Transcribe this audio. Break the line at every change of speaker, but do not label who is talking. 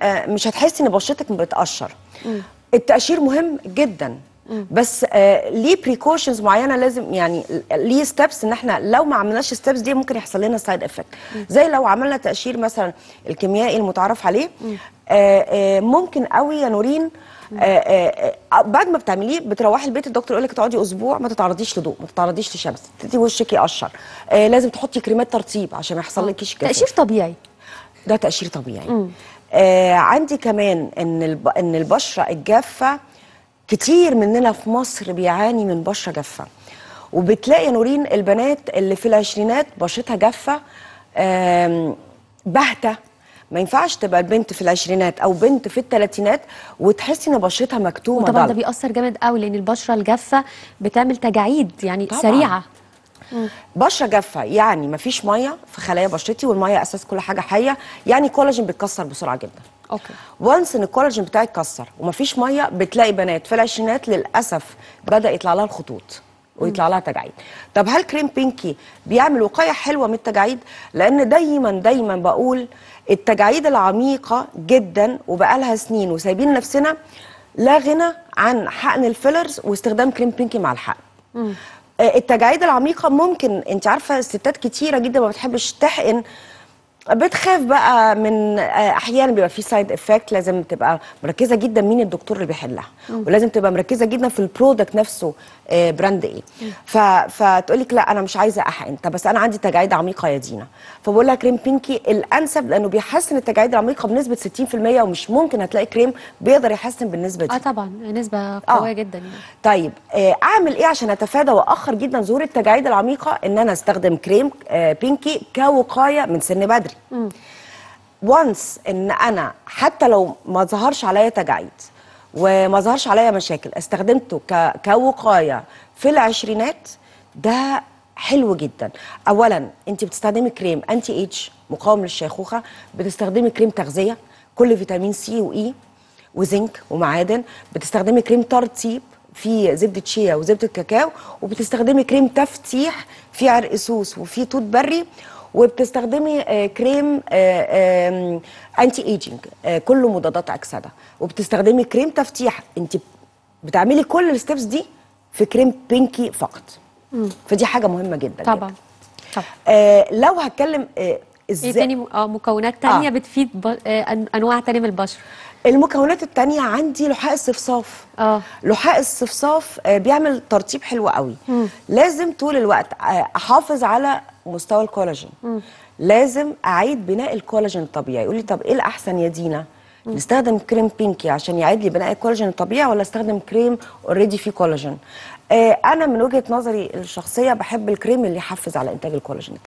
آه، مش هتحسي ان بشرتك بتقشر التقشير مهم جدا بس آه، ليه بريكوشنز معينه لازم يعني ليه ستبس ان احنا لو ما عملناش ستبس دي ممكن يحصل لنا سايد افكت زي لو عملنا تقشير مثلا الكيميائي المتعارف عليه آه، ممكن قوي يا نورين بعد ما بتعمليه بتروحي البيت الدكتور يقول لك تقعدي اسبوع ما تتعرضيش لضوء ما تتعرضيش لشمس تدي وشك يقشر لازم تحطي كريمات ترطيب عشان ما يحصل لكيش تقشير طبيعي ده تقشير طبيعي مم. آه عندي كمان ان ان البشره الجافه كتير مننا في مصر بيعاني من بشره جافه وبتلاقي نورين البنات اللي في العشرينات بشرتها جافه باهته ما ينفعش تبقى البنت في العشرينات او بنت في الثلاثينات وتحسي ان بشرتها مكتومه طبعا ده بيأثر جامد قوي لان البشره الجافه بتعمل تجاعيد يعني طبعًا. سريعه بشره جافه يعني ما فيش ميه في خلايا بشرتي والميه اساس كل حاجه حيه يعني كولاجين بيتكسر بسرعه جدا اوكي وانس ان الكولاجين بتاعي اتكسر ومفيش ميه بتلاقي بنات في العشرينات للاسف بدا يطلع لها الخطوط ويطلع لها تجاعيد طب هل كريم بينكي بيعمل وقايه حلوه من التجاعيد لان دايما دايما بقول التجاعيد العميقه جدا وبقالها سنين وسايبين نفسنا لا غنى عن حقن الفيلرز واستخدام كريم بينكي مع الحقن آه، التجاعيد العميقه ممكن انت عارفه ستات كتيره جدا ما بتحبش تحقن بتخاف بقى من آه، احيانا بيبقى في سايد افكت لازم تبقى مركزه جدا مين الدكتور اللي بيحلها ولازم تبقى مركزه جدا في البرودكت نفسه براند ايه ف... فتقول لك لا انا مش عايزه احقن طب بس انا عندي تجاعيد عميقه يا دينا فبقول لها كريم بينكي الانسب لانه بيحسن التجاعيد العميقه بنسبه 60% ومش ممكن هتلاقي كريم بيقدر يحسن بالنسبه دي اه طبعا نسبه آه. قويه آه. جدا يعني. طيب آه، اعمل ايه عشان اتفادى واخر جدا ظهور التجاعيد العميقه ان انا استخدم كريم بينكي كوقايه من سن بدري مم. وانس ان انا حتى لو ما ظهرش عليا تجاعيد وما ظهرش عليا مشاكل استخدمته ك... كوقايه في العشرينات ده حلو جدا اولا انت بتستخدمي كريم انتي ايج مقاوم للشيخوخه بتستخدمي كريم تغذيه كل فيتامين سي واي وزنك ومعادن بتستخدمي كريم ترطيب في زبده شيا وزبده كاكاو وبتستخدمي كريم تفتيح في عرق سوس وفي توت بري وبتستخدمي آه، كريم انتي ايجنج كله مضادات اكسده وبتستخدمي كريم تفتيح انت بتعملي كل الستبس دي في كريم بينكي فقط فدي حاجه مهمه جدا طبعا جداً. طبعا آه، لو هتكلم ازاي آه، ايه تاني اه مكونات تانية آه. بتفيد انواع تانية من البشره المكونات التانية عندي لحاء الصفصاف اه لحاء الصفصاف آه، بيعمل ترطيب حلو قوي م. لازم طول الوقت آه، احافظ على مستوى الكولاجين م. لازم اعيد بناء الكولاجين الطبيعي يقول لي طب ايه الاحسن يا دينا نستخدم كريم بينكي عشان يعيد لي بناء الكولاجين الطبيعي ولا استخدم كريم اوريدي فيه كولاجين آه، انا من وجهه نظري الشخصيه بحب الكريم اللي يحفز على انتاج الكولاجين